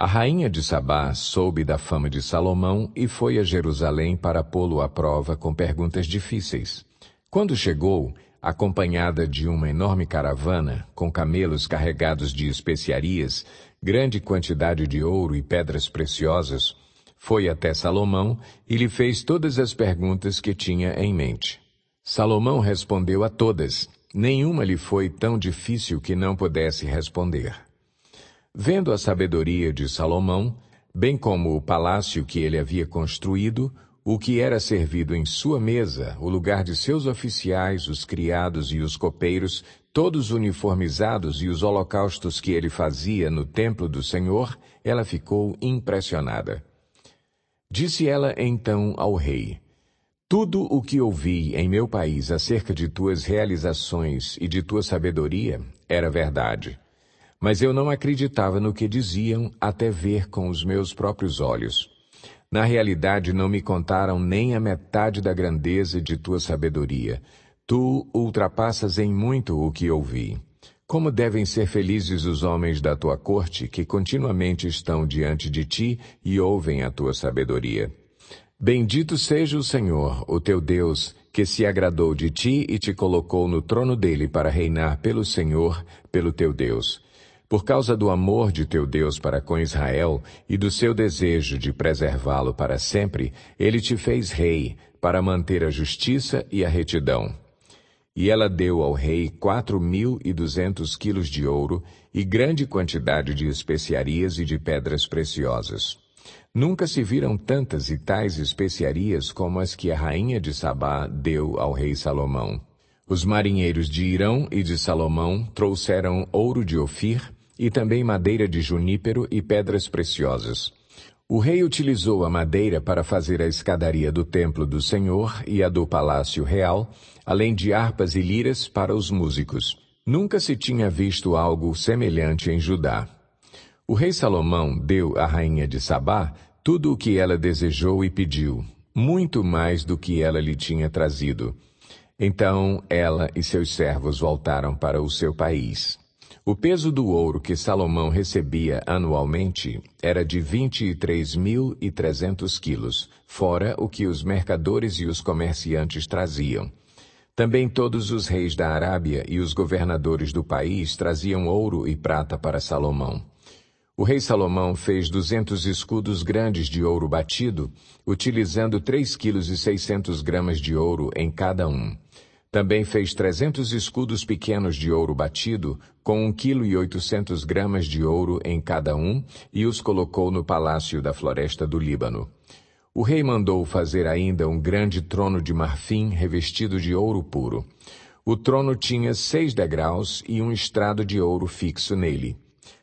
A rainha de Sabá soube da fama de Salomão e foi a Jerusalém para pô-lo à prova com perguntas difíceis. Quando chegou, acompanhada de uma enorme caravana, com camelos carregados de especiarias, grande quantidade de ouro e pedras preciosas, foi até Salomão e lhe fez todas as perguntas que tinha em mente. Salomão respondeu a todas, nenhuma lhe foi tão difícil que não pudesse responder. Vendo a sabedoria de Salomão, bem como o palácio que ele havia construído, o que era servido em sua mesa, o lugar de seus oficiais, os criados e os copeiros, todos uniformizados e os holocaustos que ele fazia no templo do Senhor, ela ficou impressionada. Disse ela então ao rei: Tudo o que ouvi em meu país acerca de tuas realizações e de tua sabedoria era verdade. Mas eu não acreditava no que diziam até ver com os meus próprios olhos. Na realidade, não me contaram nem a metade da grandeza de tua sabedoria. Tu ultrapassas em muito o que ouvi. Como devem ser felizes os homens da tua corte que continuamente estão diante de ti e ouvem a tua sabedoria. Bendito seja o Senhor, o teu Deus, que se agradou de ti e te colocou no trono dele para reinar pelo Senhor, pelo teu Deus. Por causa do amor de teu Deus para com Israel e do seu desejo de preservá-lo para sempre, ele te fez rei, para manter a justiça e a retidão. E ela deu ao rei quatro mil e duzentos quilos de ouro e grande quantidade de especiarias e de pedras preciosas. Nunca se viram tantas e tais especiarias como as que a rainha de Sabá deu ao rei Salomão. Os marinheiros de Irão e de Salomão trouxeram ouro de Ofir, e também madeira de junípero e pedras preciosas. O rei utilizou a madeira para fazer a escadaria do Templo do Senhor e a do Palácio Real, além de harpas e liras para os músicos. Nunca se tinha visto algo semelhante em Judá. O rei Salomão deu à rainha de Sabá tudo o que ela desejou e pediu, muito mais do que ela lhe tinha trazido. Então ela e seus servos voltaram para o seu país. O peso do ouro que Salomão recebia anualmente era de 23.300 quilos, fora o que os mercadores e os comerciantes traziam. Também todos os reis da Arábia e os governadores do país traziam ouro e prata para Salomão. O rei Salomão fez 200 escudos grandes de ouro batido, utilizando 3,6 kg de ouro em cada um. Também fez trezentos escudos pequenos de ouro batido, com um quilo e oitocentos gramas de ouro em cada um, e os colocou no palácio da floresta do Líbano. O rei mandou fazer ainda um grande trono de marfim revestido de ouro puro. O trono tinha seis degraus e um estrado de ouro fixo nele.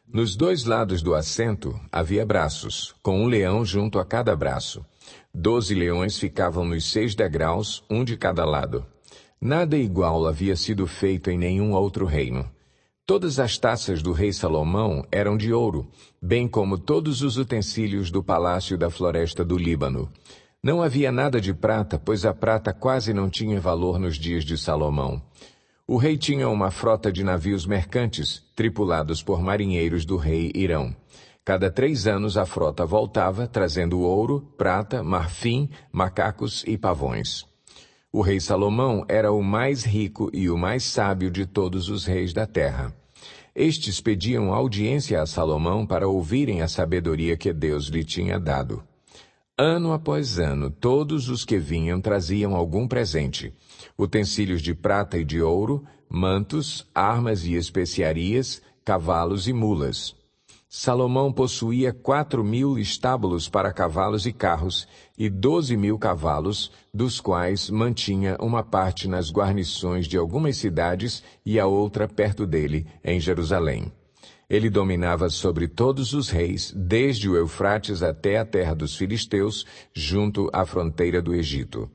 Nos dois lados do assento havia braços, com um leão junto a cada braço. Doze leões ficavam nos seis degraus, um de cada lado. Nada igual havia sido feito em nenhum outro reino. Todas as taças do rei Salomão eram de ouro, bem como todos os utensílios do palácio da floresta do Líbano. Não havia nada de prata, pois a prata quase não tinha valor nos dias de Salomão. O rei tinha uma frota de navios mercantes, tripulados por marinheiros do rei Irão. Cada três anos a frota voltava, trazendo ouro, prata, marfim, macacos e pavões. O rei Salomão era o mais rico e o mais sábio de todos os reis da terra. Estes pediam audiência a Salomão para ouvirem a sabedoria que Deus lhe tinha dado. Ano após ano, todos os que vinham traziam algum presente: utensílios de prata e de ouro, mantos, armas e especiarias, cavalos e mulas. Salomão possuía quatro mil estábulos para cavalos e carros e doze mil cavalos, dos quais mantinha uma parte nas guarnições de algumas cidades e a outra perto dele, em Jerusalém. Ele dominava sobre todos os reis, desde o Eufrates até a terra dos filisteus, junto à fronteira do Egito.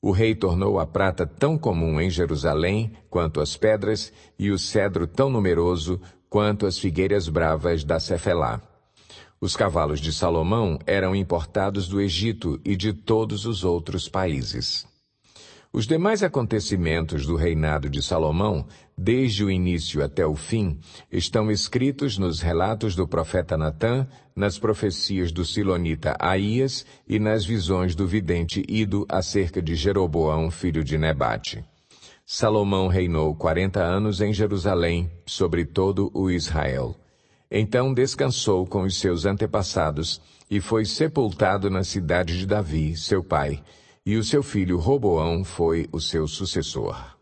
O rei tornou a prata tão comum em Jerusalém quanto as pedras, e o cedro tão numeroso quanto as figueiras bravas da Cefelá. Os cavalos de Salomão eram importados do Egito e de todos os outros países. Os demais acontecimentos do reinado de Salomão, desde o início até o fim, estão escritos nos relatos do profeta Natã, nas profecias do silonita Aías e nas visões do vidente Ido acerca de Jeroboão, filho de Nebate. Salomão reinou quarenta anos em Jerusalém, sobre todo o Israel. Então descansou com os seus antepassados e foi sepultado na cidade de Davi, seu pai, e o seu filho Roboão foi o seu sucessor.